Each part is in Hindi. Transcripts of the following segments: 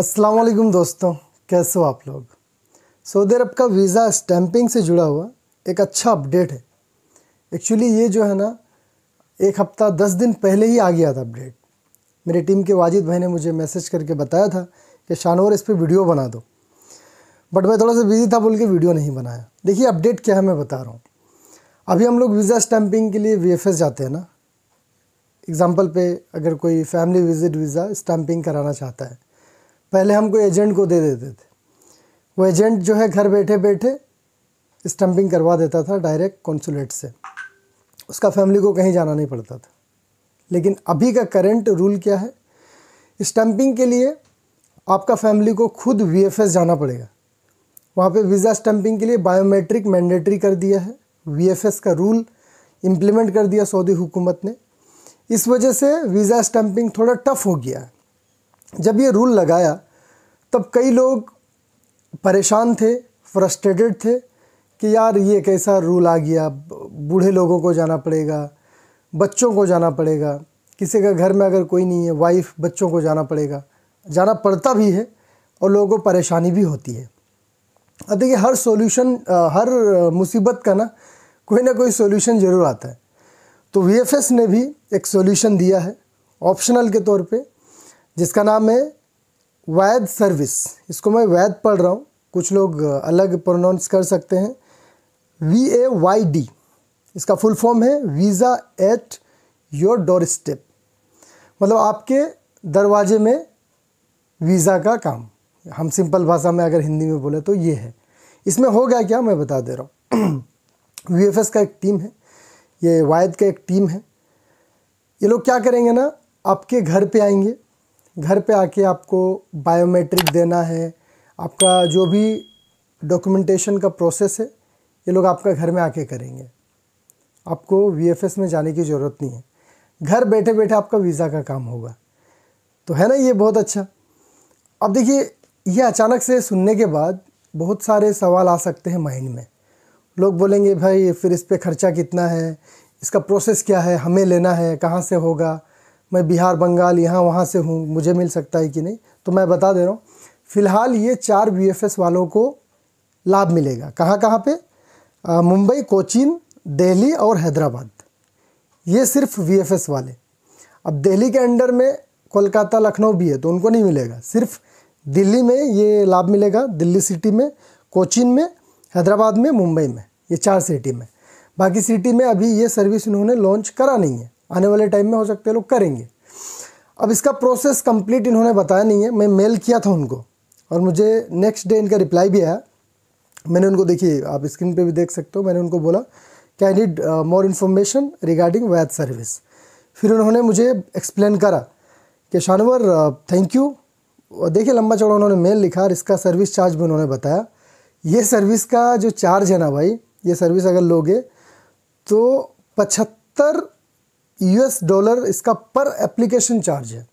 अस्सलाम वालेकुम दोस्तों कैसे हो आप लोग सऊदी अरब का वीज़ा स्टैंपिंग से जुड़ा हुआ एक अच्छा अपडेट है एक्चुअली ये जो है ना एक हफ़्ता दस दिन पहले ही आ गया था अपडेट मेरी टीम के वाजिद भाई ने मुझे मैसेज करके बताया था कि शानवर इस पर वीडियो बना दो बट मैं थोड़ा सा बिज़ी था बोल के वीडियो नहीं बनाया देखिए अपडेट क्या है मैं बता रहा हूँ अभी हम लोग वीज़ा स्टैंपिंग के लिए वी जाते हैं ना एग्ज़ाम्पल पे अगर कोई फैमिली विज़िट वीज़ा स्टैंपिंग कराना चाहता है पहले हम कोई एजेंट को दे देते थे वो एजेंट जो है घर बैठे बैठे स्टम्पिंग करवा देता था डायरेक्ट कॉन्सुलेट से उसका फैमिली को कहीं जाना नहीं पड़ता था लेकिन अभी का करंट रूल क्या है स्टम्पिंग के लिए आपका फैमिली को खुद वी जाना पड़ेगा वहाँ पे वीज़ा स्टम्पिंग के लिए बायोमेट्रिक मैंडेटरी कर दिया है वी का रूल इम्प्लीमेंट कर दिया सऊदी हुकूमत ने इस वजह से वीज़ा स्टम्पिंग थोड़ा टफ हो गया है जब ये रूल लगाया तब कई लोग परेशान थे फ्रस्ट्रेटेड थे कि यार ये कैसा रूल आ गया बूढ़े लोगों को जाना पड़ेगा बच्चों को जाना पड़ेगा किसी का घर में अगर कोई नहीं है वाइफ बच्चों को जाना पड़ेगा जाना पड़ता भी है और लोगों को परेशानी भी होती है अब देखिए हर सॉल्यूशन हर मुसीबत का ना कोई ना कोई सॉल्यूशन ज़रूर आता है तो वी ने भी एक सॉल्यूशन दिया है ऑप्शनल के तौर पे जिसका नाम है वैद सर्विस इसको मैं वैद पढ़ रहा हूँ कुछ लोग अलग प्रोनाउंस कर सकते हैं वी ए वाई डी इसका फुल फॉर्म है visa at your doorstep मतलब आपके दरवाजे में वीज़ा का काम हम सिंपल भाषा में अगर हिंदी में बोले तो ये है इसमें हो गया क्या मैं बता दे रहा हूँ वी का एक टीम है ये वायद का एक टीम है ये लोग क्या करेंगे ना आपके घर पे आएंगे घर पे आके आपको बायोमेट्रिक देना है आपका जो भी डॉक्यूमेंटेशन का प्रोसेस है ये लोग आपका घर में आके करेंगे आपको वीएफएस में जाने की ज़रूरत नहीं है घर बैठे बैठे आपका वीज़ा का काम होगा तो है ना ये बहुत अच्छा अब देखिए ये अचानक से सुनने के बाद बहुत सारे सवाल आ सकते हैं माइंड में लोग बोलेंगे भाई फिर इस पर खर्चा कितना है इसका प्रोसेस क्या है हमें लेना है कहाँ से होगा मैं बिहार बंगाल यहाँ वहाँ से हूँ मुझे मिल सकता है कि नहीं तो मैं बता दे रहा हूँ फ़िलहाल ये चार बी वालों को लाभ मिलेगा कहाँ कहाँ पे मुंबई कोचीन दिल्ली और हैदराबाद ये सिर्फ वी वाले अब दिल्ली के अंडर में कोलकाता लखनऊ भी है तो उनको नहीं मिलेगा सिर्फ दिल्ली में ये लाभ मिलेगा दिल्ली सिटी में कोचीन में हैदराबाद में मुंबई में ये चार सिटी में बाकी सिटी में अभी ये सर्विस इन्होंने लॉन्च करा नहीं है आने वाले टाइम में हो सकते हैं लोग करेंगे अब इसका प्रोसेस कंप्लीट इन्होंने बताया नहीं है मैं मेल किया था उनको और मुझे नेक्स्ट डे इनका रिप्लाई भी आया मैंने उनको देखिए आप स्क्रीन पे भी देख सकते हो मैंने उनको बोला कि I need more information regarding with service फिर उन्होंने मुझे एक्सप्लेन करा कि शानवर थैंक uh, यू देखिए लंबा चौड़ा उन्होंने मेल लिखा और इसका सर्विस चार्ज भी उन्होंने बताया ये सर्विस का जो चार्ज है ना भाई ये सर्विस अगर लोगे तो पचहत्तर यूएस डॉलर इसका पर एप्लीकेशन चार्ज है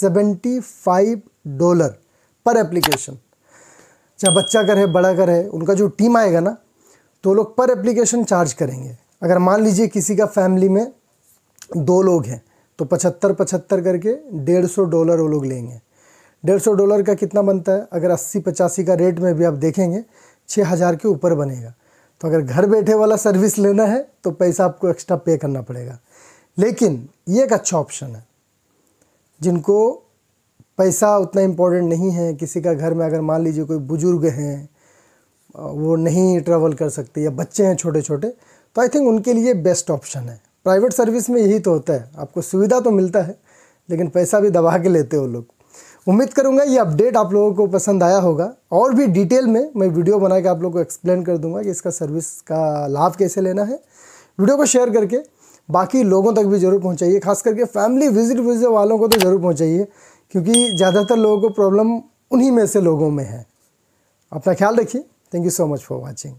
सेवेंटी फाइव डॉलर पर एप्लीकेशन चाहे बच्चा करे है बड़ा करे है उनका जो टीम आएगा ना तो लोग पर एप्लीकेशन चार्ज करेंगे अगर मान लीजिए किसी का फैमिली में दो लोग हैं तो पचहत्तर पचहत्तर करके डेढ़ सौ डॉलर वो लोग लेंगे डेढ़ सौ डॉलर का कितना बनता है अगर अस्सी पचासी का रेट में भी आप देखेंगे छः हज़ार के ऊपर बनेगा तो अगर घर बैठे वाला सर्विस लेना है तो पैसा आपको एक्स्ट्रा पे करना पड़ेगा लेकिन ये एक अच्छा ऑप्शन है जिनको पैसा उतना इम्पोर्टेंट नहीं है किसी का घर में अगर मान लीजिए कोई बुज़ुर्ग हैं वो नहीं ट्रैवल कर सकते या बच्चे हैं छोटे छोटे तो आई थिंक उनके लिए बेस्ट ऑप्शन है प्राइवेट सर्विस में यही तो होता है आपको सुविधा तो मिलता है लेकिन पैसा भी दबा के लेते हो लोग उम्मीद करूँगा ये अपडेट आप लोगों को पसंद आया होगा और भी डिटेल में मैं वीडियो बना के आप लोगों को एक्सप्लेन कर दूंगा कि इसका सर्विस का लाभ कैसे लेना है वीडियो को शेयर करके बाकी लोगों तक भी ज़रूर पहुँचाइए खास करके फैमिली विजिट विजिट वालों को तो ज़रूर पहुँचाइए क्योंकि ज़्यादातर लोगों को प्रॉब्लम उन्हीं में से लोगों में है अपना ख्याल रखिए thank you so much for watching